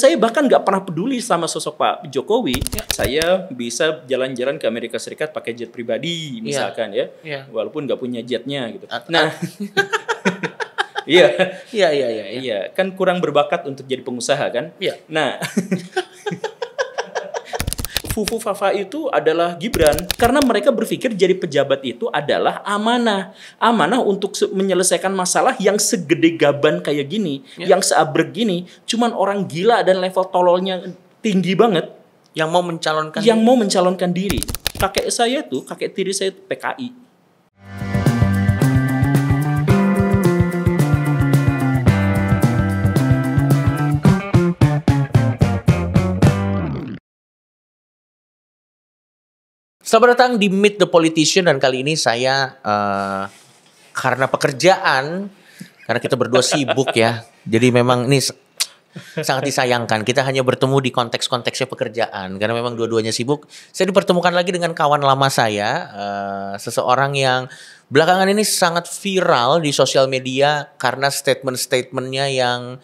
Saya bahkan nggak pernah peduli sama sosok Pak Jokowi. Ya. Saya bisa jalan-jalan ke Amerika Serikat pakai jet pribadi ya. misalkan ya, ya. ya. walaupun nggak punya jetnya gitu. At nah, iya. iya, iya, iya, iya, iya. Kan kurang berbakat untuk jadi pengusaha kan? Iya. Nah. Fufu Fafa itu adalah Gibran karena mereka berpikir jadi pejabat itu adalah amanah. Amanah untuk menyelesaikan masalah yang segede gaban kayak gini, ya. yang seabrek gini, cuman orang gila dan level tololnya tinggi banget yang mau mencalonkan yang diri. mau mencalonkan diri. Kakek saya tuh, kakek tiri saya itu PKI. Selamat datang di Meet the Politician dan kali ini saya uh, karena pekerjaan karena kita berdua sibuk ya. Jadi memang ini sangat disayangkan kita hanya bertemu di konteks-konteksnya pekerjaan karena memang dua-duanya sibuk. Saya dipertemukan lagi dengan kawan lama saya, uh, seseorang yang belakangan ini sangat viral di sosial media karena statement-statementnya yang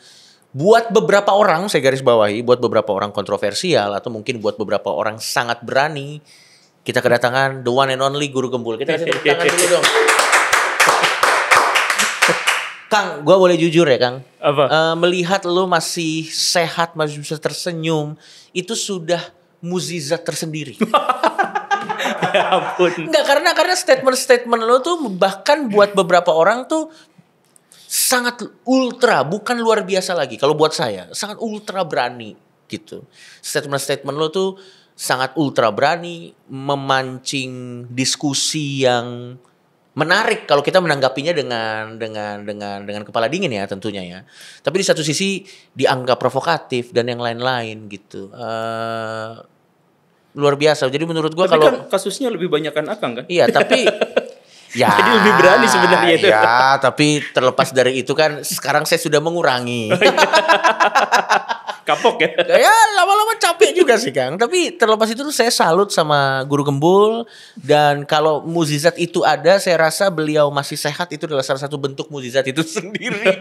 buat beberapa orang saya garis bawahi buat beberapa orang kontroversial atau mungkin buat beberapa orang sangat berani kita kedatangan the one and only guru gembul. Kita kasih tepuk tangan dulu dong. Kang, gue boleh jujur ya Kang. Apa? Uh, melihat lo masih sehat, masih bisa tersenyum, itu sudah muzizat tersendiri. ya ampun. Enggak karena karena statement-statement lo tuh bahkan buat beberapa orang tuh sangat ultra, bukan luar biasa lagi. Kalau buat saya, sangat ultra berani gitu. Statement-statement lo tuh sangat ultra berani memancing diskusi yang menarik kalau kita menanggapinya dengan dengan dengan dengan kepala dingin ya tentunya ya. Tapi di satu sisi dianggap provokatif dan yang lain-lain gitu. Uh, luar biasa. Jadi menurut gua kalau kan kasusnya lebih banyak kan Akang kan? Iya, tapi Ya, Jadi lebih berani sebenarnya itu. Ya, tapi terlepas dari itu kan sekarang saya sudah mengurangi. Oh, iya. kapok ya ya lama-lama capek juga sih Kang tapi terlepas itu saya salut sama guru gembul dan kalau muzizat itu ada saya rasa beliau masih sehat itu adalah salah satu bentuk muzizat itu sendiri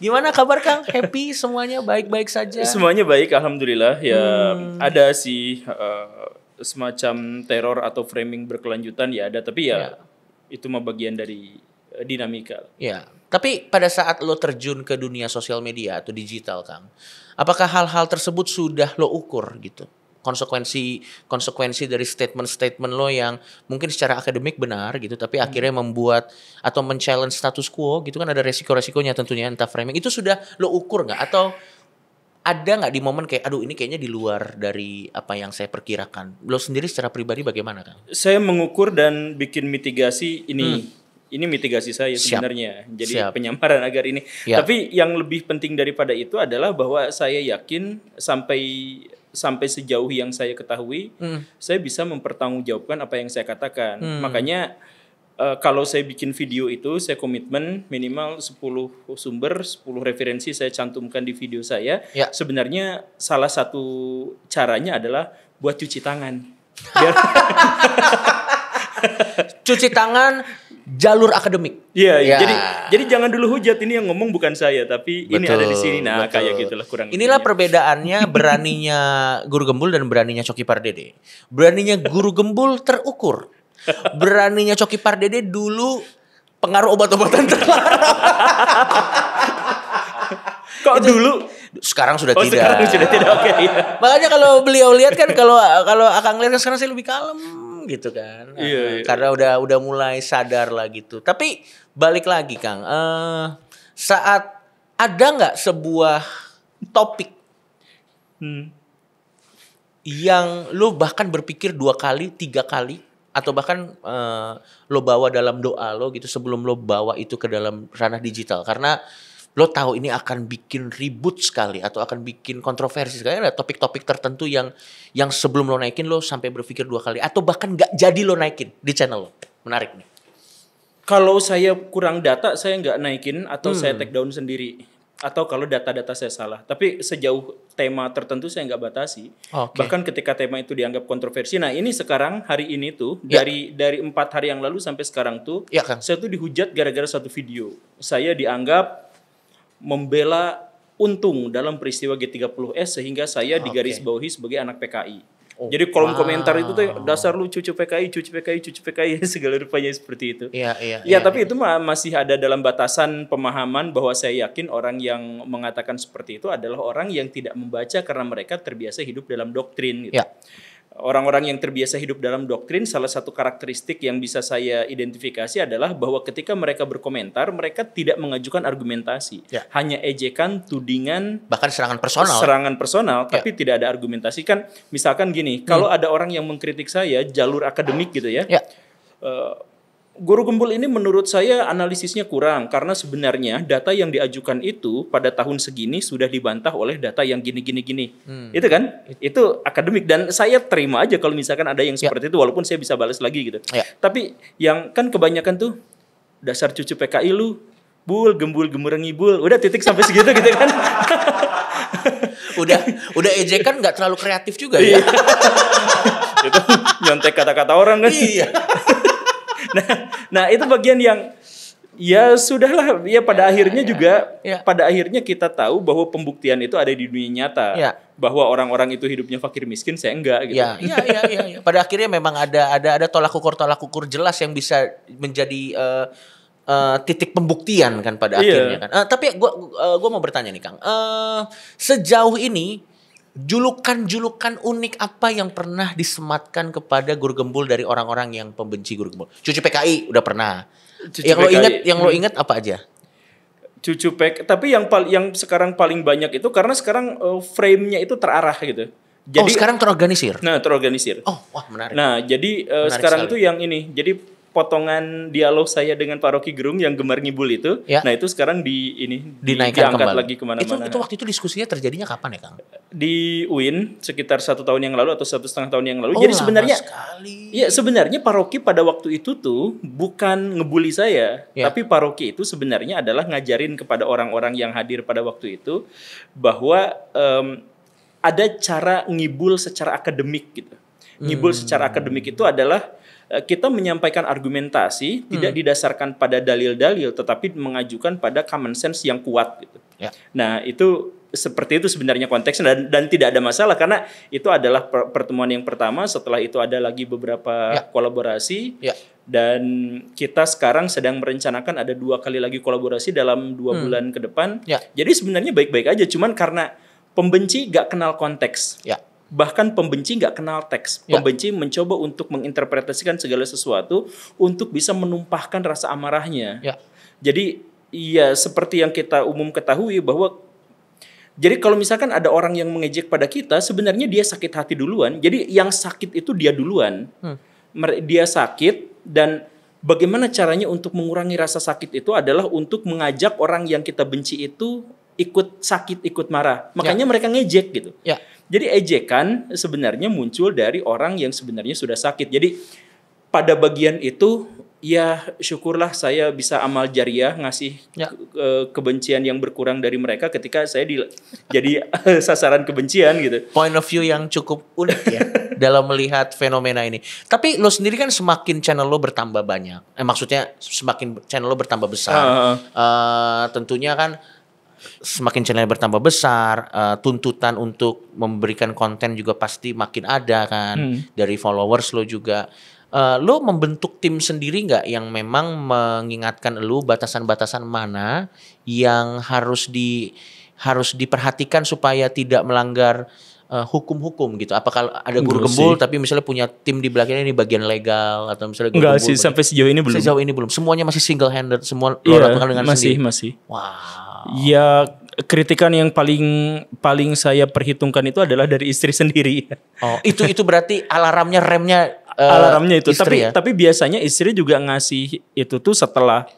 gimana kabar Kang happy semuanya baik-baik saja semuanya baik alhamdulillah ya hmm. ada sih uh, semacam teror atau framing berkelanjutan ya ada tapi ya, ya. itu mah bagian dari Eh, dinamika. Ya, tapi pada saat lo terjun ke dunia sosial media atau digital, Kang, apakah hal-hal tersebut sudah lo ukur gitu? Konsekuensi konsekuensi dari statement-statement lo yang mungkin secara akademik benar gitu, tapi hmm. akhirnya membuat atau men-challenge status quo gitu kan ada resiko-resikonya tentunya entah framing itu sudah lo ukur nggak atau ada nggak di momen kayak aduh ini kayaknya di luar dari apa yang saya perkirakan lo sendiri secara pribadi bagaimana kang saya mengukur dan bikin mitigasi ini hmm ini mitigasi saya sebenarnya. Siap. Jadi Siap. penyamaran agar ini. Ya. Tapi yang lebih penting daripada itu adalah bahwa saya yakin sampai sampai sejauh yang saya ketahui, hmm. saya bisa mempertanggungjawabkan apa yang saya katakan. Hmm. Makanya Uh, kalau saya bikin video itu saya komitmen minimal 10 sumber, 10 referensi saya cantumkan di video saya. Ya. Sebenarnya salah satu caranya adalah buat cuci tangan. Biar cuci tangan jalur akademik. Iya, yeah, yeah. jadi jadi jangan dulu hujat ini yang ngomong bukan saya tapi betul, ini ada di sini. Nah, betul. kayak gitulah kurang. Inilah intinya. perbedaannya beraninya Guru Gembul dan beraninya Coki Pardede. Beraninya Guru Gembul terukur. Beraninya Coki Pardede dulu pengaruh obat-obatan terlarang. Kok itu, dulu? Sekarang sudah oh, tidak. Sekarang sudah tidak. Oke. Okay, iya. Makanya kalau beliau lihat kan kalau kalau akan lihat kan sekarang saya lebih kalem gitu kan. Iya, uh, Karena udah udah mulai sadar lah gitu. Tapi balik lagi Kang, uh, saat ada nggak sebuah topik hmm. yang lo bahkan berpikir dua kali, tiga kali atau bahkan uh, lo bawa dalam doa lo gitu sebelum lo bawa itu ke dalam ranah digital karena lo tahu ini akan bikin ribut sekali atau akan bikin kontroversi sekali ada topik-topik tertentu yang yang sebelum lo naikin lo sampai berpikir dua kali atau bahkan nggak jadi lo naikin di channel lo menarik nih kalau saya kurang data saya nggak naikin atau hmm. saya take down sendiri atau kalau data-data saya salah. Tapi sejauh tema tertentu saya nggak batasi. Okay. Bahkan ketika tema itu dianggap kontroversi. Nah ini sekarang hari ini tuh yeah. dari dari empat hari yang lalu sampai sekarang tuh, yeah, kan? saya tuh dihujat gara-gara satu video. Saya dianggap membela untung dalam peristiwa G30S sehingga saya ah, digaris bawahi sebagai anak PKI. Oh, Jadi kolom wow. komentar itu tuh dasar lu cucu PKI, cucu PKI, cucu PKI segala rupanya seperti itu. Iya, iya. Ya, iya tapi iya. itu masih ada dalam batasan pemahaman bahwa saya yakin orang yang mengatakan seperti itu adalah orang yang tidak membaca karena mereka terbiasa hidup dalam doktrin gitu. Iya orang-orang yang terbiasa hidup dalam doktrin salah satu karakteristik yang bisa saya identifikasi adalah bahwa ketika mereka berkomentar mereka tidak mengajukan argumentasi ya. hanya ejekan tudingan bahkan serangan personal serangan personal ya. tapi tidak ada argumentasi kan misalkan gini hmm. kalau ada orang yang mengkritik saya jalur akademik gitu ya, ya. Uh, Guru Gembul ini menurut saya analisisnya kurang karena sebenarnya data yang diajukan itu pada tahun segini sudah dibantah oleh data yang gini-gini gini. Hmm. Itu kan? Itu akademik dan saya terima aja kalau misalkan ada yang ya. seperti ya. itu walaupun saya bisa balas lagi gitu. Ya. Tapi yang kan kebanyakan tuh dasar cucu PKI lu bul gembul gemurengi bul udah titik sampai segitu gitu kan. udah udah ejekan nggak terlalu kreatif juga ya. Iya. itu nyontek kata-kata orang kan. Iya nah, nah itu bagian yang ya sudahlah ya pada ya, akhirnya ya, juga ya. pada akhirnya kita tahu bahwa pembuktian itu ada di dunia nyata ya. bahwa orang-orang itu hidupnya fakir miskin saya enggak gitu ya ya ya, ya, ya. pada akhirnya memang ada ada ada tolak ukur tolak ukur jelas yang bisa menjadi uh, uh, titik pembuktian kan pada yeah. akhirnya kan uh, tapi gue uh, gua mau bertanya nih kang uh, sejauh ini julukan-julukan unik apa yang pernah disematkan kepada Guru Gembul dari orang-orang yang pembenci Guru Gembul? Cucu PKI udah pernah. Cucu yang PKI. lo ingat, yang lo hmm. ingat apa aja? Cucu PKI, tapi yang paling, yang sekarang paling banyak itu karena sekarang uh, frame-nya itu terarah gitu. Oh, jadi, oh sekarang terorganisir. Nah terorganisir. Oh wah menarik. Nah jadi uh, menarik sekarang sekali. itu yang ini. Jadi potongan dialog saya dengan Pak Rocky Gerung yang gemar ngibul itu, ya. nah itu sekarang di ini dinaikkan diangkat kembali. lagi kemana-mana. Itu, itu waktu itu diskusinya terjadinya kapan ya Kang? Di UIN sekitar satu tahun yang lalu atau satu setengah tahun yang lalu. Oh, Jadi sebenarnya, ya sebenarnya Pak Rocky pada waktu itu tuh bukan ngebully saya, ya. tapi Pak Rocky itu sebenarnya adalah ngajarin kepada orang-orang yang hadir pada waktu itu bahwa um, ada cara ngibul secara akademik gitu. Ngibul hmm. secara akademik itu adalah Eh, kita menyampaikan argumentasi hmm. tidak didasarkan pada dalil-dalil tetapi mengajukan pada common sense yang kuat gitu. Ya. Nah, itu seperti itu sebenarnya konteksnya dan, dan tidak ada masalah karena itu adalah pertemuan yang pertama setelah itu ada lagi beberapa ya. kolaborasi ya. dan kita sekarang sedang merencanakan ada dua kali lagi kolaborasi dalam dua hmm. bulan ke depan ya. jadi sebenarnya baik-baik aja cuman karena pembenci gak kenal konteks ya bahkan pembenci nggak kenal teks. Ya. Pembenci mencoba untuk menginterpretasikan segala sesuatu untuk bisa menumpahkan rasa amarahnya. Ya. Jadi ya seperti yang kita umum ketahui bahwa jadi kalau misalkan ada orang yang mengejek pada kita, sebenarnya dia sakit hati duluan. Jadi yang sakit itu dia duluan. Hmm. Dia sakit dan bagaimana caranya untuk mengurangi rasa sakit itu adalah untuk mengajak orang yang kita benci itu ikut sakit, ikut marah. Ya. Makanya ya. mereka ngejek gitu. Ya jadi ejekan sebenarnya muncul dari orang yang sebenarnya sudah sakit. Jadi pada bagian itu ya syukurlah saya bisa amal jariah ngasih ya. ke kebencian yang berkurang dari mereka ketika saya di, jadi sasaran kebencian gitu. Point of view yang cukup unik ya dalam melihat fenomena ini. Tapi lo sendiri kan semakin channel lo bertambah banyak. Eh, maksudnya semakin channel lo bertambah besar. Uh. Uh, tentunya kan semakin channel bertambah besar, uh, tuntutan untuk memberikan konten juga pasti makin ada kan hmm. dari followers lo juga. Uh, lo membentuk tim sendiri nggak yang memang mengingatkan lo batasan-batasan mana yang harus di harus diperhatikan supaya tidak melanggar eh, hukum-hukum uh, gitu. Apakah ada guru gembul tapi misalnya punya tim di belakangnya ini bagian legal atau misalnya Enggak sih, sampai sejauh ini belum. Sejauh ini belum. Semuanya masih single handed, semua yeah, lo lakukan dengan masih, sendiri. Masih, masih. Wow. Ya kritikan yang paling paling saya perhitungkan itu adalah dari istri sendiri. Oh, itu itu berarti alarmnya remnya uh, alarmnya itu istri tapi ya? tapi biasanya istri juga ngasih itu tuh setelah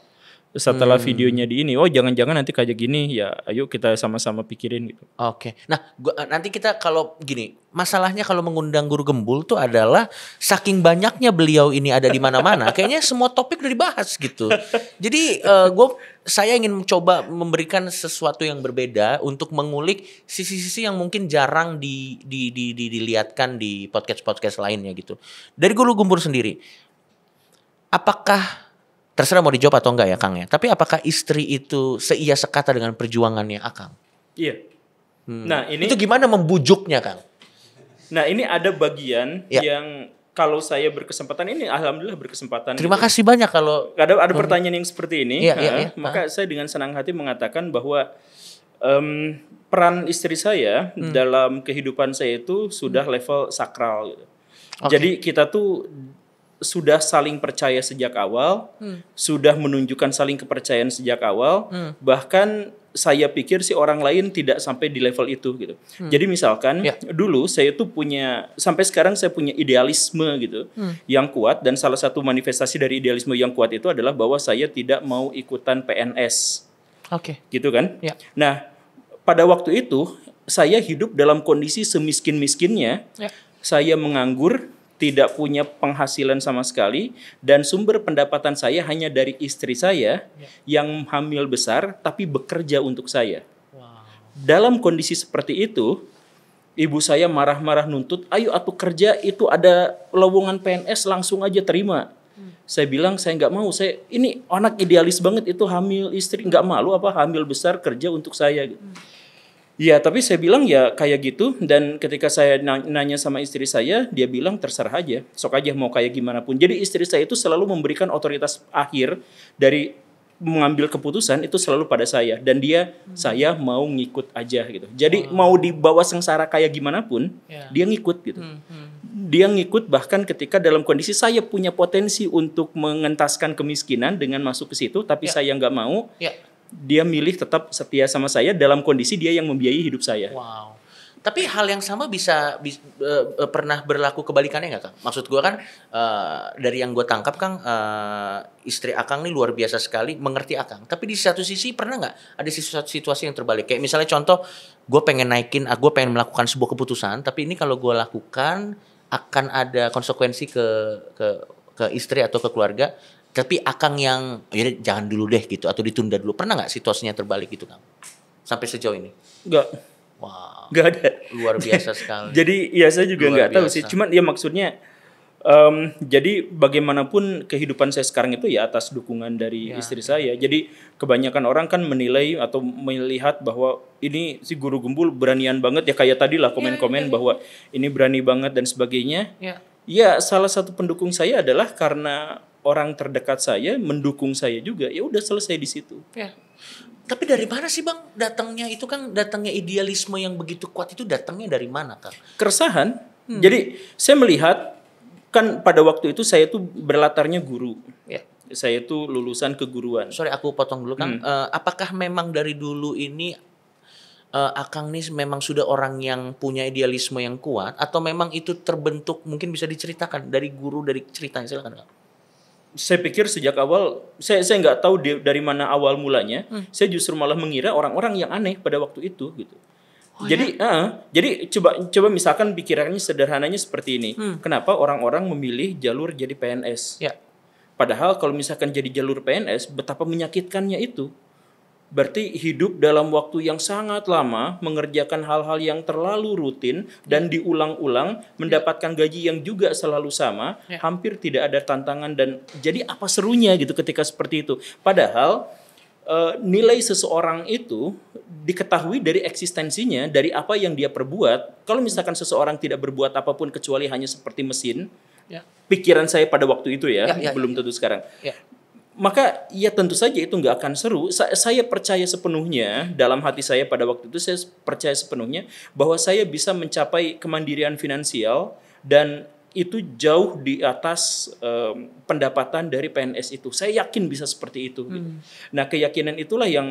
setelah hmm. videonya di ini, oh jangan-jangan nanti kayak gini, ya ayo kita sama-sama pikirin gitu. Oke. Okay. Nah, gua, eh, nanti kita kalau gini, masalahnya kalau mengundang Guru Gembul tuh adalah saking banyaknya beliau ini ada di mana-mana, kayaknya semua topik udah dibahas gitu. Jadi uh, eh, gue saya ingin mencoba memberikan sesuatu yang berbeda untuk mengulik sisi-sisi yang mungkin jarang di, di, di, di dilihatkan di podcast-podcast lainnya gitu. Dari Guru Gembul sendiri, apakah terserah mau dijawab atau enggak ya Kang ya. Tapi apakah istri itu seia sekata dengan perjuangannya Akang? Ah, iya. Hmm. Nah, ini Itu gimana membujuknya Kang? Nah, ini ada bagian ya. yang kalau saya berkesempatan ini alhamdulillah berkesempatan. Terima gitu. kasih banyak kalau ada ada hmm. pertanyaan yang seperti ini. Iya, iya, iya. Maka ah. saya dengan senang hati mengatakan bahwa um, peran istri saya hmm. dalam kehidupan saya itu sudah level sakral gitu. Okay. Jadi kita tuh sudah saling percaya sejak awal, hmm. sudah menunjukkan saling kepercayaan sejak awal, hmm. bahkan saya pikir si orang lain tidak sampai di level itu gitu. Hmm. Jadi misalkan ya. dulu saya tuh punya sampai sekarang saya punya idealisme gitu hmm. yang kuat dan salah satu manifestasi dari idealisme yang kuat itu adalah bahwa saya tidak mau ikutan PNS. Oke. Okay. Gitu kan? Ya. Nah, pada waktu itu saya hidup dalam kondisi semiskin-miskinnya. Ya. Saya menganggur tidak punya penghasilan sama sekali dan sumber pendapatan saya hanya dari istri saya ya. yang hamil besar tapi bekerja untuk saya. Wow. Dalam kondisi seperti itu, ibu saya marah-marah nuntut, ayo atuh kerja itu ada lowongan PNS langsung aja terima. Hmm. Saya bilang saya nggak mau, saya ini anak idealis banget itu hamil istri nggak malu apa hamil besar kerja untuk saya. Hmm Iya, tapi saya bilang ya kayak gitu dan ketika saya nanya sama istri saya, dia bilang terserah aja, sok aja mau kayak gimana pun. Jadi istri saya itu selalu memberikan otoritas akhir dari mengambil keputusan itu selalu pada saya dan dia hmm. saya mau ngikut aja gitu. Jadi wow. Oh. mau dibawa sengsara kayak gimana pun, yeah. dia ngikut gitu. Hmm. Hmm. Dia ngikut bahkan ketika dalam kondisi saya punya potensi untuk mengentaskan kemiskinan dengan masuk ke situ, tapi yeah. saya nggak mau. Yeah dia milih tetap setia sama saya dalam kondisi dia yang membiayai hidup saya. Wow. Tapi hal yang sama bisa bisa uh, eh, eh, pernah berlaku kebalikannya nggak, Kang? Maksud gue kan uh, dari yang gue tangkap, Kang, uh, istri Akang ini luar biasa sekali mengerti Akang. Tapi di satu sisi pernah nggak ada situasi yang terbalik? Kayak misalnya contoh, gue pengen naikin, ah, gue pengen melakukan sebuah keputusan, tapi ini kalau gue lakukan akan ada konsekuensi ke ke ke istri atau ke keluarga tapi akang yang ya jangan dulu deh gitu atau ditunda dulu pernah nggak situasinya terbalik gitu kang sampai sejauh ini nggak wow nggak ada luar biasa sekali jadi ya saya juga nggak tahu sih cuman ya maksudnya um, jadi bagaimanapun kehidupan saya sekarang itu ya atas dukungan dari ya. istri saya jadi kebanyakan orang kan menilai atau melihat bahwa ini si guru gembul beranian banget ya kayak tadi lah ya, komen-komen ya, ya, bahwa ini berani banget dan sebagainya ya. ya salah satu pendukung saya adalah karena orang terdekat saya mendukung saya juga ya udah selesai di situ ya. tapi dari mana sih bang datangnya itu kan datangnya idealisme yang begitu kuat itu datangnya dari mana kan keresahan hmm. jadi saya melihat kan pada waktu itu saya tuh berlatarnya guru ya saya itu lulusan keguruan. Sorry, aku potong dulu kan. Hmm. Uh, apakah memang dari dulu ini uh, Akang nih memang sudah orang yang punya idealisme yang kuat, atau memang itu terbentuk? Mungkin bisa diceritakan dari guru dari ceritanya silakan. Kang saya pikir sejak awal saya saya nggak tahu di, dari mana awal mulanya. Hmm. Saya justru malah mengira orang-orang yang aneh pada waktu itu gitu. Oh, jadi, ya? uh, jadi coba coba misalkan pikirannya sederhananya seperti ini. Hmm. Kenapa orang-orang memilih jalur jadi PNS? Ya. Padahal kalau misalkan jadi jalur PNS, betapa menyakitkannya itu. Berarti hidup dalam waktu yang sangat lama mengerjakan hal-hal yang terlalu rutin dan yeah. diulang-ulang, ya. mendapatkan gaji yang juga selalu sama, yeah. hampir tidak ada tantangan dan jadi apa serunya gitu ketika seperti itu. Padahal uh, nilai seseorang itu diketahui dari eksistensinya, dari apa yang dia perbuat. Kalau misalkan seseorang tidak berbuat apapun kecuali hanya seperti mesin, ya. pikiran saya pada waktu itu ya, ya belum tentu sekarang maka ya tentu saja itu nggak akan seru. Sa saya percaya sepenuhnya dalam hati saya pada waktu itu saya percaya sepenuhnya bahwa saya bisa mencapai kemandirian finansial dan itu jauh di atas um, pendapatan dari PNS itu. Saya yakin bisa seperti itu. Gitu. Hmm. Gitu. Nah keyakinan itulah yang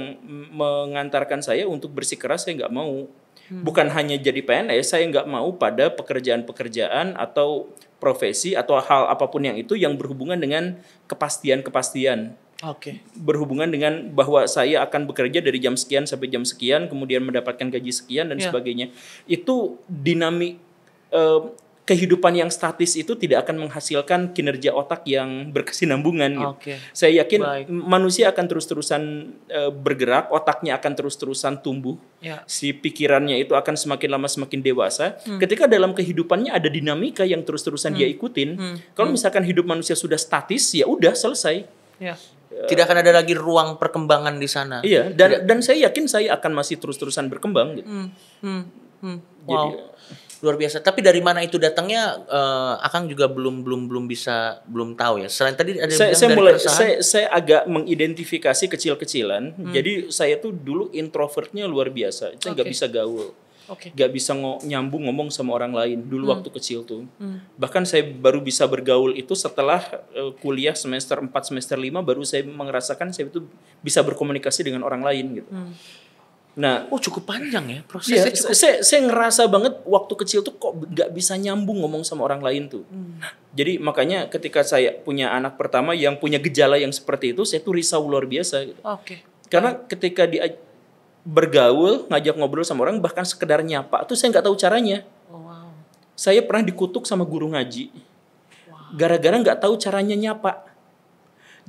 mengantarkan saya untuk bersikeras saya nggak mau Hmm. Bukan hanya jadi PNS, saya nggak mau pada pekerjaan-pekerjaan atau profesi atau hal apapun yang itu yang berhubungan dengan kepastian-kepastian. Oke. Okay. Berhubungan dengan bahwa saya akan bekerja dari jam sekian sampai jam sekian, kemudian mendapatkan gaji sekian dan yeah. sebagainya. Itu dinamik uh, eh, kehidupan yang statis itu tidak akan menghasilkan kinerja otak yang berkesinambungan. Gitu. Saya yakin Baik. manusia akan terus-terusan e, bergerak, otaknya akan terus-terusan tumbuh, ya. si pikirannya itu akan semakin lama semakin dewasa. Hmm. Ketika dalam kehidupannya ada dinamika yang terus-terusan hmm. dia ikutin, hmm. kalau hmm. misalkan hidup manusia sudah statis, ya udah selesai. Ya eh, tidak akan ada lagi ruang perkembangan di sana. Iya, dan dan saya yakin saya akan masih terus-terusan berkembang gitu. Hmm, hmm, hmm. Wow. Jadi, eh, luar biasa tapi dari mana itu datangnya uh, akang juga belum belum belum bisa belum tahu ya selain tadi ada saya, saya dari mulai saya saya agak mengidentifikasi kecil-kecilan hmm. jadi saya tuh dulu introvertnya luar biasa saya nggak bisa gaul okay. gak bisa ng nyambung ngomong sama orang lain dulu hmm. waktu kecil tuh hmm. bahkan saya baru bisa bergaul itu setelah uh, kuliah semester 4 semester 5 baru saya merasakan saya itu bisa berkomunikasi dengan orang lain gitu hmm. Nah, oh cukup panjang ya prosesnya. Iya, cukup... saya, saya ngerasa banget waktu kecil tuh kok nggak bisa nyambung ngomong sama orang lain tuh. Hmm. Jadi makanya ketika saya punya anak pertama yang punya gejala yang seperti itu, saya tuh risau luar biasa. Gitu. Oke. Okay. Karena ketika dia bergaul, ngajak ngobrol sama orang, bahkan sekedar nyapa, tuh saya nggak tahu caranya. Oh, wow. Saya pernah dikutuk sama guru ngaji, gara gara-gara nggak tahu caranya nyapa.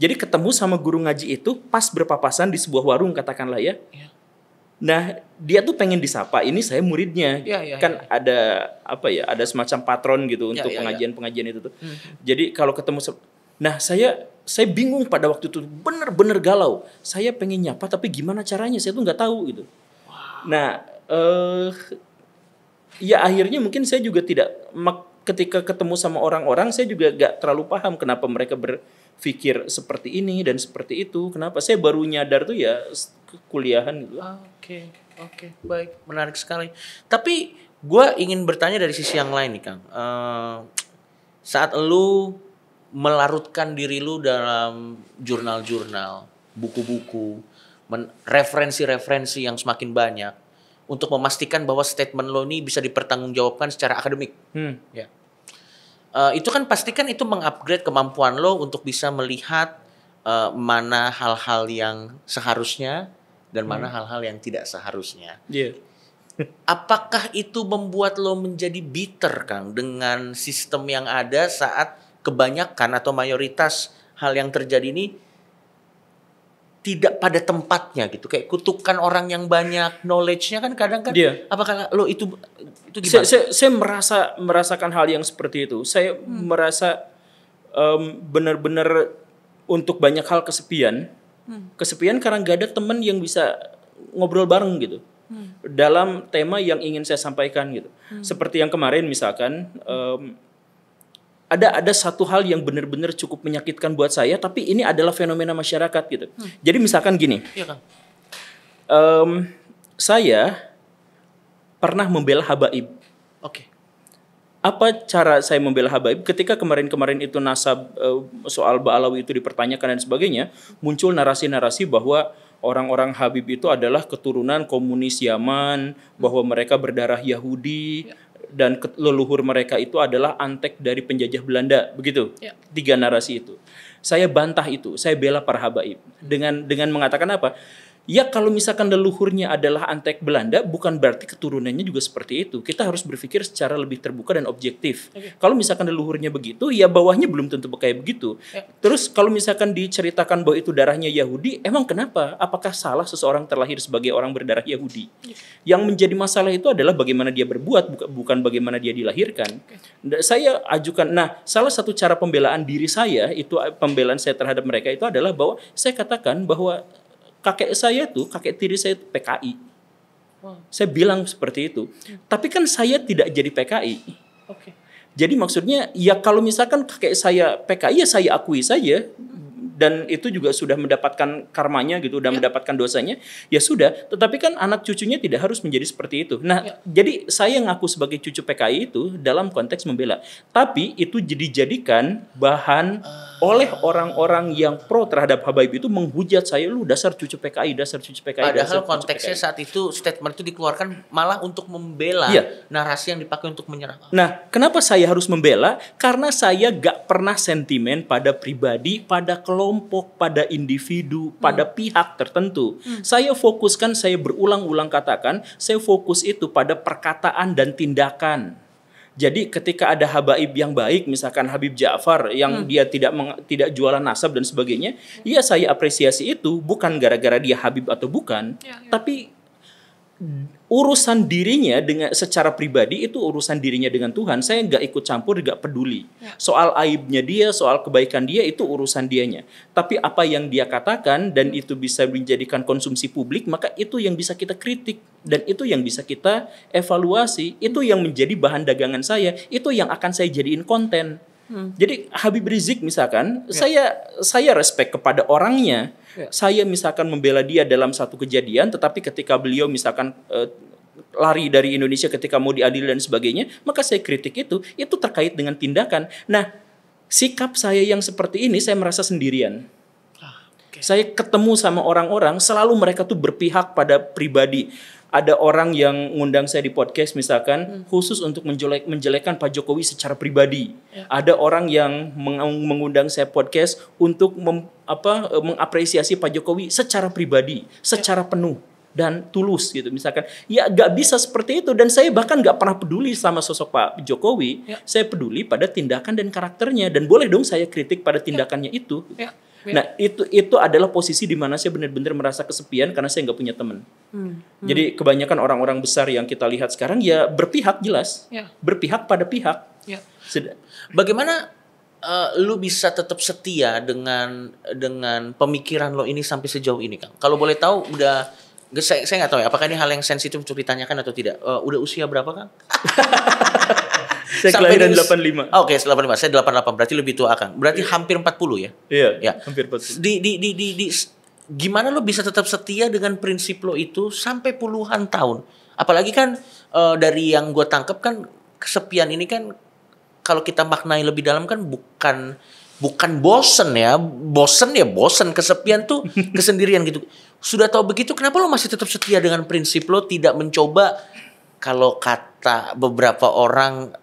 Jadi ketemu sama guru ngaji itu pas berpapasan di sebuah warung katakanlah ya. Yeah Nah, dia tuh pengen disapa, ini saya muridnya. Ya, ya, kan ya. ada apa ya? Ada semacam patron gitu ya, untuk pengajian-pengajian ya, ya, itu tuh. Hmm. Jadi kalau ketemu Nah, saya saya bingung pada waktu itu bener-bener galau. Saya pengen nyapa tapi gimana caranya? Saya tuh nggak tahu gitu. Wow. Nah, eh ya akhirnya mungkin saya juga tidak ketika ketemu sama orang-orang saya juga gak terlalu paham kenapa mereka ber, pikir seperti ini dan seperti itu. Kenapa? Saya baru nyadar tuh ya kuliahan gitu. Ah, oke, okay, oke, okay, baik, menarik sekali. Tapi gue ingin bertanya dari sisi yang lain nih Kang. Uh, saat lu melarutkan diri lu dalam jurnal-jurnal, buku-buku, referensi-referensi yang semakin banyak untuk memastikan bahwa statement lo ini bisa dipertanggungjawabkan secara akademik. Hmm. Ya uh, itu kan pastikan itu mengupgrade kemampuan lo untuk bisa melihat uh, mana hal-hal yang seharusnya dan mana hmm. hal-hal yang tidak seharusnya. Yeah. Apakah itu membuat lo menjadi bitter, Kang, dengan sistem yang ada saat kebanyakan atau mayoritas hal yang terjadi ini tidak pada tempatnya gitu kayak kutukan orang yang banyak knowledge-nya kan kadang kan yeah. apakah lo itu itu gimana? Saya, saya, saya merasa merasakan hal yang seperti itu. Saya hmm. merasa um, benar-benar untuk banyak hal kesepian. Hmm. Kesepian karena gak ada teman yang bisa ngobrol bareng gitu. Hmm. Dalam tema yang ingin saya sampaikan gitu. Hmm. Seperti yang kemarin misalkan um, ada ada satu hal yang benar-benar cukup menyakitkan buat saya tapi ini adalah fenomena masyarakat gitu hmm. jadi misalkan gini ya, kan? um, saya pernah membela habaib oke okay. apa cara saya membela habaib ketika kemarin-kemarin itu nasab uh, soal baalawi itu dipertanyakan dan sebagainya muncul narasi-narasi bahwa orang-orang Habib itu adalah keturunan komunis Yaman, bahwa mereka berdarah Yahudi, iya dan leluhur mereka itu adalah antek dari penjajah Belanda, begitu. Ya. Tiga narasi itu. Saya bantah itu, saya bela para habaib dengan dengan mengatakan apa? Ya kalau misalkan leluhurnya adalah antek Belanda, bukan berarti keturunannya juga seperti itu. Kita harus berpikir secara lebih terbuka dan objektif. Okay. Kalau misalkan leluhurnya begitu, ya bawahnya belum tentu kayak begitu. Yeah. Terus kalau misalkan diceritakan bahwa itu darahnya Yahudi, emang kenapa? Apakah salah seseorang terlahir sebagai orang berdarah Yahudi? Yeah. Yang menjadi masalah itu adalah bagaimana dia berbuat, bukan bagaimana dia dilahirkan. Okay. Nah, saya ajukan, nah salah satu cara pembelaan diri saya, itu pembelaan saya terhadap mereka itu adalah bahwa saya katakan bahwa kakek saya tuh, kakek tiri saya itu PKI. Wow. Saya bilang seperti itu. Hmm. Tapi kan saya tidak jadi PKI. Okay. Jadi maksudnya ya kalau misalkan kakek saya PKI ya saya akui saja dan itu juga sudah mendapatkan karmanya gitu, sudah ya. mendapatkan dosanya, ya sudah. Tetapi kan anak cucunya tidak harus menjadi seperti itu. Nah, ya. jadi saya ngaku sebagai cucu PKI itu dalam konteks membela. Tapi itu dijadikan bahan uh oleh orang-orang yang pro terhadap Habaib itu menghujat saya lu dasar cucu PKI dasar cucu PKI padahal dasar konteksnya PKI. saat itu statement itu dikeluarkan malah untuk membela iya. narasi yang dipakai untuk menyerang nah kenapa saya harus membela karena saya gak pernah sentimen pada pribadi pada kelompok pada individu hmm. pada pihak tertentu hmm. saya fokuskan saya berulang-ulang katakan saya fokus itu pada perkataan dan tindakan jadi ketika ada habaib yang baik, misalkan Habib Ja'far yang hmm. dia tidak meng, tidak jualan nasab dan sebagainya, hmm. ya saya apresiasi itu bukan gara-gara dia Habib atau bukan, ya, ya. tapi urusan dirinya dengan secara pribadi itu urusan dirinya dengan Tuhan. Saya nggak ikut campur, nggak peduli ya. soal aibnya dia, soal kebaikan dia itu urusan dianya. Tapi apa yang dia katakan dan hmm. itu bisa menjadikan konsumsi publik, maka itu yang bisa kita kritik dan itu yang bisa kita evaluasi. Itu yang hmm. menjadi bahan dagangan saya, itu yang akan saya jadiin konten. Hmm. Jadi Habib Rizik misalkan, yeah. saya saya respect kepada orangnya. Yeah. Saya misalkan membela dia dalam satu kejadian, tetapi ketika beliau misalkan uh, lari dari Indonesia ketika mau diadili dan sebagainya, maka saya kritik itu, itu terkait dengan tindakan. Nah, sikap saya yang seperti ini saya merasa sendirian. Ah, okay. Saya ketemu sama orang-orang, selalu mereka tuh berpihak pada pribadi ada orang yang ngundang saya di podcast misalkan hmm. khusus untuk menjelek menjelekkan Pak Jokowi secara pribadi. Ya. Ada orang yang mengundang saya podcast untuk mem apa eh, mengapresiasi Pak Jokowi secara pribadi, secara ya. penuh dan tulus gitu misalkan ya nggak bisa seperti itu dan saya bahkan nggak pernah peduli sama sosok Pak Jokowi ya. saya peduli pada tindakan dan karakternya dan boleh dong saya kritik pada ya. tindakannya ya. itu ya. nah itu itu adalah posisi di mana saya benar-benar merasa kesepian karena saya nggak punya teman hmm. Hmm. jadi kebanyakan orang-orang besar yang kita lihat sekarang ya berpihak jelas ya. berpihak pada pihak ya. bagaimana uh, lu bisa tetap setia dengan dengan pemikiran lo ini sampai sejauh ini kang kalau boleh tahu udah saya saya nggak tahu ya apakah ini hal yang sensitif untuk ditanyakan atau tidak. Uh, udah usia berapa kang? saya Sampai kelahiran 85. Oh, Oke, okay, 85. Saya 88 berarti lebih tua Kang. Berarti yeah. hampir 40 ya? Iya. Yeah, yeah. Hampir 40. Di di di di, di gimana lo bisa tetap setia dengan prinsip lo itu sampai puluhan tahun? Apalagi kan uh, dari yang gue tangkep kan kesepian ini kan kalau kita maknai lebih dalam kan bukan bukan bosen ya bosen ya bosen kesepian tuh kesendirian gitu sudah tahu begitu kenapa lo masih tetap setia dengan prinsip lo tidak mencoba kalau kata beberapa orang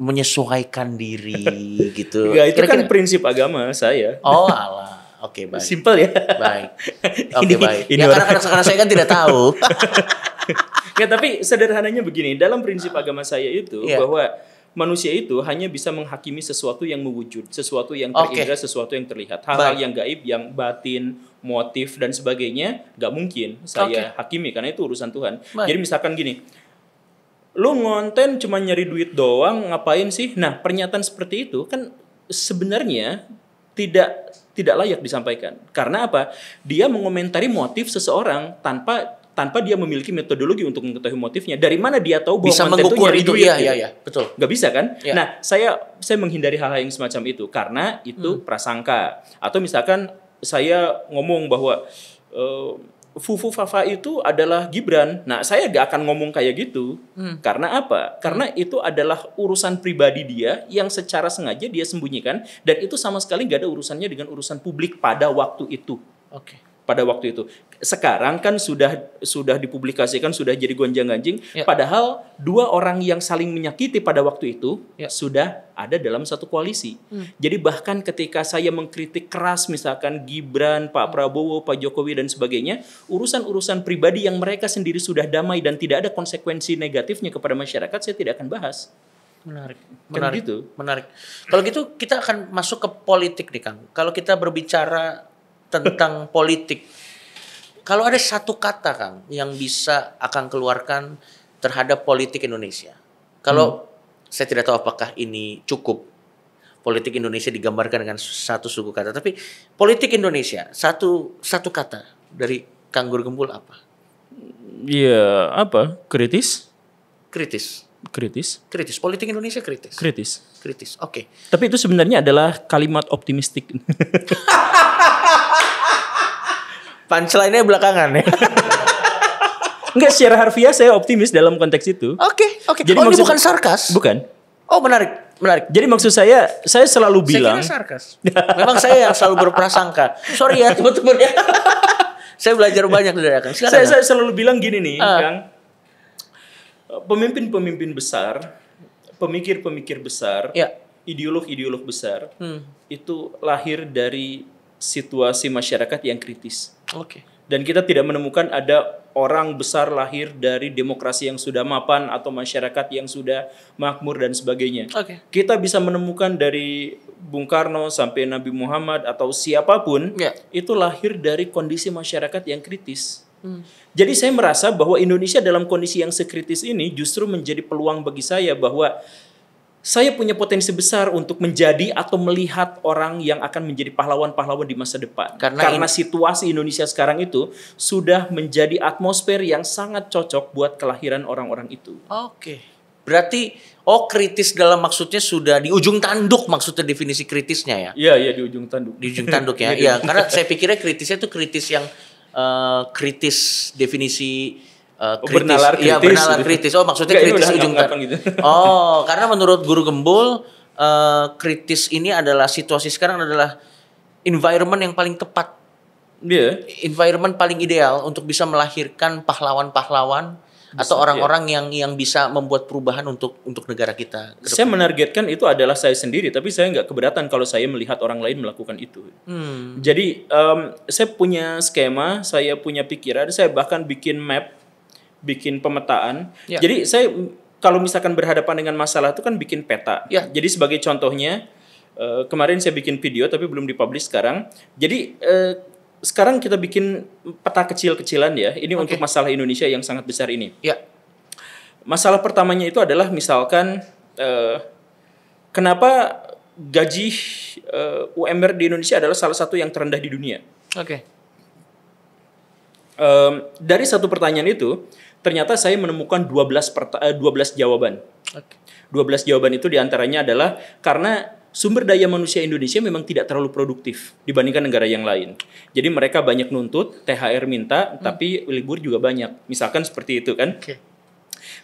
menyesuaikan diri gitu. Ya itu Kira -kira. kan prinsip agama saya. Oh ala. Oke, okay, baik. Simple ya. Baik. Oke, okay, baik. Ini ya karena, karena saya kan tidak tahu. ya, tapi sederhananya begini, dalam prinsip ah. agama saya itu yeah. bahwa manusia itu hanya bisa menghakimi sesuatu yang mewujud, sesuatu yang terindra, okay. sesuatu yang terlihat. Hal-hal yang gaib, yang batin, motif dan sebagainya nggak mungkin saya okay. hakimi karena itu urusan Tuhan. Baik. Jadi misalkan gini, lu ngonten cuma nyari duit doang, ngapain sih? Nah, pernyataan seperti itu kan sebenarnya tidak tidak layak disampaikan. Karena apa? Dia mengomentari motif seseorang tanpa tanpa dia memiliki metodologi untuk mengetahui motifnya. Dari mana dia tahu bahwa bisa konten mengukur itu, itu duit? Iya, gitu? iya, iya, betul. Gak bisa kan? Ya. Nah, saya saya menghindari hal-hal yang semacam itu karena itu hmm. prasangka. Atau misalkan saya ngomong bahwa uh, Fufu Fafa itu adalah Gibran. Nah, saya gak akan ngomong kayak gitu. Hmm. Karena apa? Karena hmm. itu adalah urusan pribadi dia yang secara sengaja dia sembunyikan dan itu sama sekali gak ada urusannya dengan urusan publik pada waktu itu. Oke. Okay pada waktu itu. Sekarang kan sudah sudah dipublikasikan, sudah jadi gonjang-ganjing. Ya. Padahal dua orang yang saling menyakiti pada waktu itu ya. sudah ada dalam satu koalisi. Hmm. Jadi bahkan ketika saya mengkritik keras misalkan Gibran, Pak hmm. Prabowo, Pak Jokowi dan sebagainya, urusan-urusan pribadi yang mereka sendiri sudah damai dan tidak ada konsekuensi negatifnya kepada masyarakat, saya tidak akan bahas. Menarik, kan menarik, kan gitu. menarik. Kalau gitu kita akan masuk ke politik nih Kang. Kalau kita berbicara tentang politik. Kalau ada satu kata Kang yang bisa akan keluarkan terhadap politik Indonesia. Kalau hmm. saya tidak tahu apakah ini cukup politik Indonesia digambarkan dengan satu suku kata, tapi politik Indonesia satu satu kata dari Kang Gembul apa? Iya, apa? Kritis? Kritis kritis kritis politik Indonesia kritis kritis kritis oke okay. tapi itu sebenarnya adalah kalimat optimistik Punchline-nya belakangan ya. Enggak secara harfiah saya optimis dalam konteks itu. Oke, okay, oke. Okay. Jadi oh, maksud, ini bukan sarkas. Bukan. Oh, menarik. Menarik. Jadi maksud saya saya selalu bilang saya kira sarkas. Memang saya yang selalu berprasangka. Sorry ya teman-teman ya. saya belajar banyak dari Kang. Saya, ya. saya selalu bilang gini nih, uh. Kang. Pemimpin-pemimpin besar, pemikir-pemikir besar, ya. ideolog-ideolog besar hmm. itu lahir dari situasi masyarakat yang kritis. Oke. Okay. Dan kita tidak menemukan ada orang besar lahir dari demokrasi yang sudah mapan atau masyarakat yang sudah makmur dan sebagainya. Okay. Kita bisa menemukan dari Bung Karno sampai Nabi Muhammad atau siapapun yeah. itu lahir dari kondisi masyarakat yang kritis. Hmm. Jadi saya merasa bahwa Indonesia dalam kondisi yang sekritis ini justru menjadi peluang bagi saya bahwa saya punya potensi besar untuk menjadi atau melihat orang yang akan menjadi pahlawan-pahlawan di masa depan. Karena, Karena situasi Indonesia sekarang itu sudah menjadi atmosfer yang sangat cocok buat kelahiran orang-orang itu. Oke. Okay. Berarti oh kritis dalam maksudnya sudah di ujung tanduk maksudnya definisi kritisnya ya. Iya, iya di ujung tanduk. Di ujung tanduk ya. Gitu. Iya, karena saya pikirnya kritisnya itu kritis yang uh, kritis definisi Uh, kritis. Oh, bernalar iya, kritis. Iya, bernalar gitu. kritis. Oh, maksudnya Gak, kritis ujung Gitu. Oh, karena menurut Guru Gembul uh, kritis ini adalah situasi sekarang adalah environment yang paling tepat. Iya. Yeah. Environment paling ideal untuk bisa melahirkan pahlawan-pahlawan atau iya. orang-orang ya. yang yang bisa membuat perubahan untuk untuk negara kita. Saya menargetkan itu adalah saya sendiri, tapi saya nggak keberatan kalau saya melihat orang lain melakukan itu. Hmm. Jadi um, saya punya skema, saya punya pikiran, saya bahkan bikin map bikin pemetaan. Ya. Jadi saya kalau misalkan berhadapan dengan masalah itu kan bikin peta. Ya. Jadi sebagai contohnya eh, kemarin saya bikin video tapi belum dipublish sekarang. Jadi eh, sekarang kita bikin peta kecil-kecilan ya. Ini okay. untuk masalah Indonesia yang sangat besar ini. Ya. Masalah pertamanya itu adalah misalkan eh, kenapa gaji UMR di Indonesia adalah salah satu yang terendah di dunia. Oke. Okay. Um, dari satu pertanyaan itu ternyata saya menemukan 12 dua 12 eh, jawaban. Okay. 12 jawaban itu diantaranya adalah karena sumber daya manusia Indonesia memang tidak terlalu produktif dibandingkan negara yang lain. Jadi mereka banyak nuntut, THR minta, hmm. tapi libur juga banyak. Misalkan seperti itu kan. Okay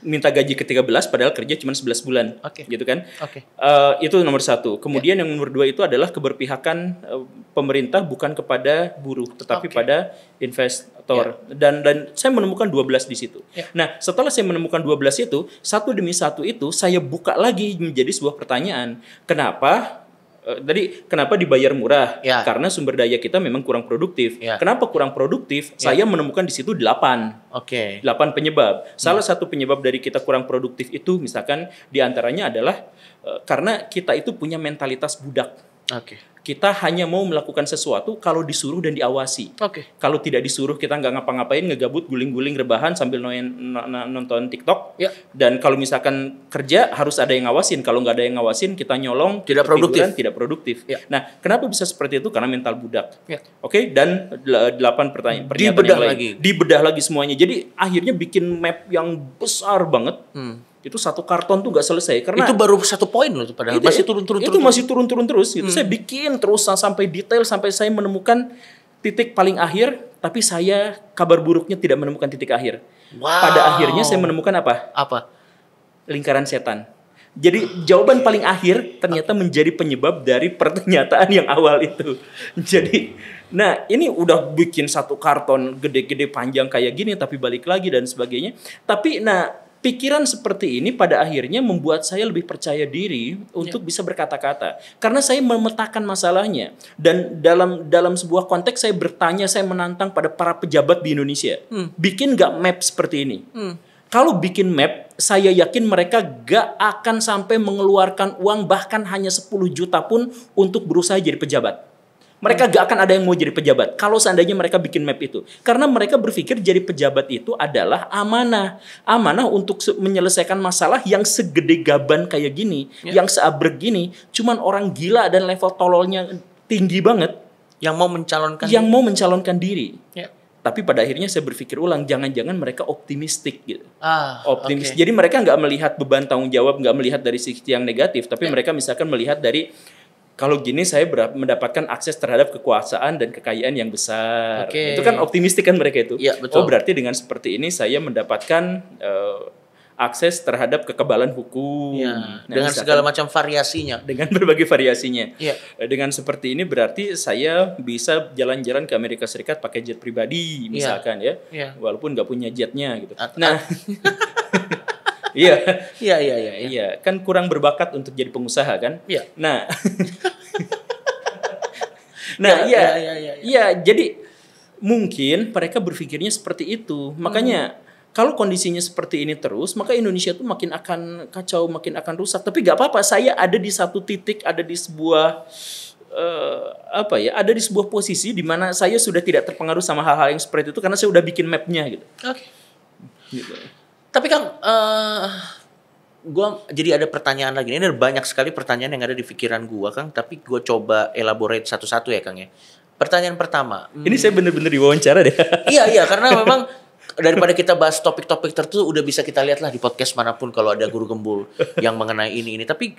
minta gaji ke-13 padahal kerja cuma 11 bulan. Okay. Gitu kan? Oke. Okay. Uh, eh, itu nomor satu. Kemudian yeah. yang nomor dua itu adalah keberpihakan uh, pemerintah bukan kepada buruh tetapi okay. pada investor. Yeah. Dan dan saya menemukan 12 di situ. Yeah. Nah, setelah saya menemukan 12 itu, satu demi satu itu saya buka lagi menjadi sebuah pertanyaan. Kenapa Eh, tadi kenapa dibayar murah? Ya. Karena sumber daya kita memang kurang produktif. Ya. Kenapa kurang produktif? Ya. Saya menemukan di situ delapan, Oke. Okay. 8 penyebab. Hmm. Salah ya. satu penyebab dari kita kurang produktif itu misalkan diantaranya adalah uh, karena kita itu punya mentalitas budak. Oke. Okay kita hanya mau melakukan sesuatu kalau disuruh dan diawasi. Oke. Okay. Kalau tidak disuruh kita nggak ngapa-ngapain, ngegabut, guling-guling, rebahan sambil nonton TikTok. Ya. Yeah. Dan kalau misalkan kerja harus ada yang ngawasin. Kalau nggak ada yang ngawasin, kita nyolong, tidak produktif, tidak produktif. Yeah. Nah, kenapa bisa seperti itu? Karena mental budak. Ya. Yeah. Oke. Okay? Dan delapan pertanyaan. Dibedah yang lain. lagi. Dibedah lagi semuanya. Jadi akhirnya bikin map yang besar banget. Hmm itu satu karton tuh gak selesai karena itu baru satu poin loh padahal itu, iya, masih iya. turun-turun itu turun, masih turun-turun terus itu hmm. saya bikin terus sampai detail sampai saya menemukan titik paling akhir tapi saya kabar buruknya tidak menemukan titik akhir wow. pada akhirnya saya menemukan apa apa lingkaran setan jadi jawaban paling akhir ternyata menjadi penyebab dari pernyataan yang awal itu. Jadi, nah ini udah bikin satu karton gede-gede panjang kayak gini tapi balik lagi dan sebagainya. Tapi nah pikiran seperti ini pada akhirnya membuat saya lebih percaya diri untuk yeah. bisa berkata-kata karena saya memetakan masalahnya dan dalam dalam sebuah konteks saya bertanya saya menantang pada para pejabat di Indonesia hmm. bikin nggak map seperti ini hmm. kalau bikin map saya yakin mereka gak akan sampai mengeluarkan uang bahkan hanya 10 juta pun untuk berusaha jadi pejabat mereka gak akan ada yang mau jadi pejabat kalau seandainya mereka bikin map itu. Karena mereka berpikir jadi pejabat itu adalah amanah. Amanah untuk menyelesaikan masalah yang segede gaban kayak gini, Ya. yang seabrek gini, cuman orang gila dan level tololnya tinggi banget yang mau mencalonkan yang diri. mau mencalonkan diri. Ya. tapi pada akhirnya saya berpikir ulang jangan-jangan mereka optimistik gitu ah, optimis okay. jadi mereka nggak melihat beban tanggung jawab nggak melihat dari sisi yang negatif tapi yeah. mereka misalkan melihat dari kalau gini saya mendapatkan akses terhadap kekuasaan dan kekayaan yang besar. Okay. Itu kan optimistik kan mereka itu. Ya, betul. Oh berarti dengan seperti ini saya mendapatkan uh, akses terhadap kekebalan hukum. Ya, nah, dengan misalkan, segala macam variasinya. Dengan berbagai variasinya. Ya. Dengan seperti ini berarti saya bisa jalan-jalan ke Amerika Serikat pakai jet pribadi iya. misalkan ya. ya. ya. Walaupun nggak punya jetnya gitu. At nah. Iya. iya. Iya iya iya iya. Kan kurang berbakat untuk jadi pengusaha kan? Iya. Nah. nah, iya iya. iya. iya iya iya. jadi mungkin mereka berpikirnya seperti itu. Makanya hmm kalau kondisinya seperti ini terus, maka Indonesia tuh makin akan kacau, makin akan rusak. Tapi gak apa-apa, saya ada di satu titik, ada di sebuah uh, apa ya, ada di sebuah posisi di mana saya sudah tidak terpengaruh sama hal-hal yang seperti itu karena saya udah bikin mapnya gitu. Oke. Okay. Gitu. Tapi Kang, uh, gua jadi ada pertanyaan lagi. Ini ada banyak sekali pertanyaan yang ada di pikiran gua Kang, tapi gua coba elaborate satu-satu ya Kang ya. Pertanyaan pertama. Hmm, ini saya bener-bener diwawancara deh. iya iya, karena memang daripada kita bahas topik-topik tertentu udah bisa kita lihatlah di podcast manapun kalau ada guru gembul yang mengenai ini ini. Tapi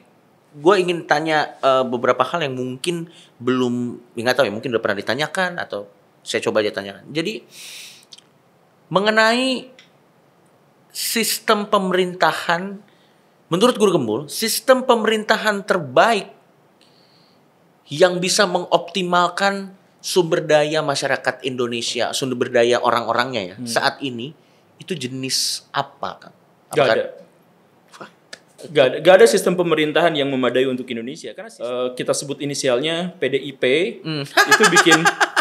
gue ingin tanya uh, beberapa hal yang mungkin belum nggak tahu ya mungkin udah pernah ditanyakan atau saya coba aja tanyakan. Jadi mengenai sistem pemerintahan menurut Guru Gembul, sistem pemerintahan terbaik yang bisa mengoptimalkan sumber daya masyarakat Indonesia, sumber daya orang-orangnya ya hmm. saat ini itu jenis apa? Apakah Gak ada. Gak ada, gak ada sistem pemerintahan yang memadai untuk Indonesia karena uh, kita sebut inisialnya PDIP hmm. itu bikin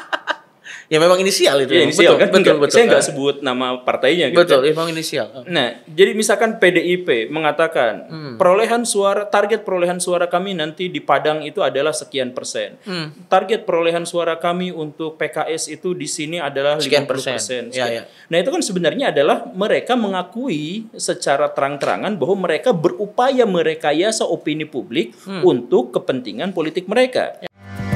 ya memang inisial itu. Ya, inisial betul, kan? Betul, betul, saya nggak eh. sebut nama partainya gitu. Betul, kan. memang inisial. Eh. Nah, jadi misalkan PDIP mengatakan hmm. perolehan suara target perolehan suara kami nanti di Padang itu adalah sekian persen. Hmm. Target perolehan suara kami untuk PKS itu di sini adalah sekian 50 persen. persen. Ya, ya. Nah, itu kan sebenarnya adalah mereka mengakui secara terang-terangan bahwa mereka berupaya merekayasa opini publik hmm. untuk kepentingan politik mereka. Ya.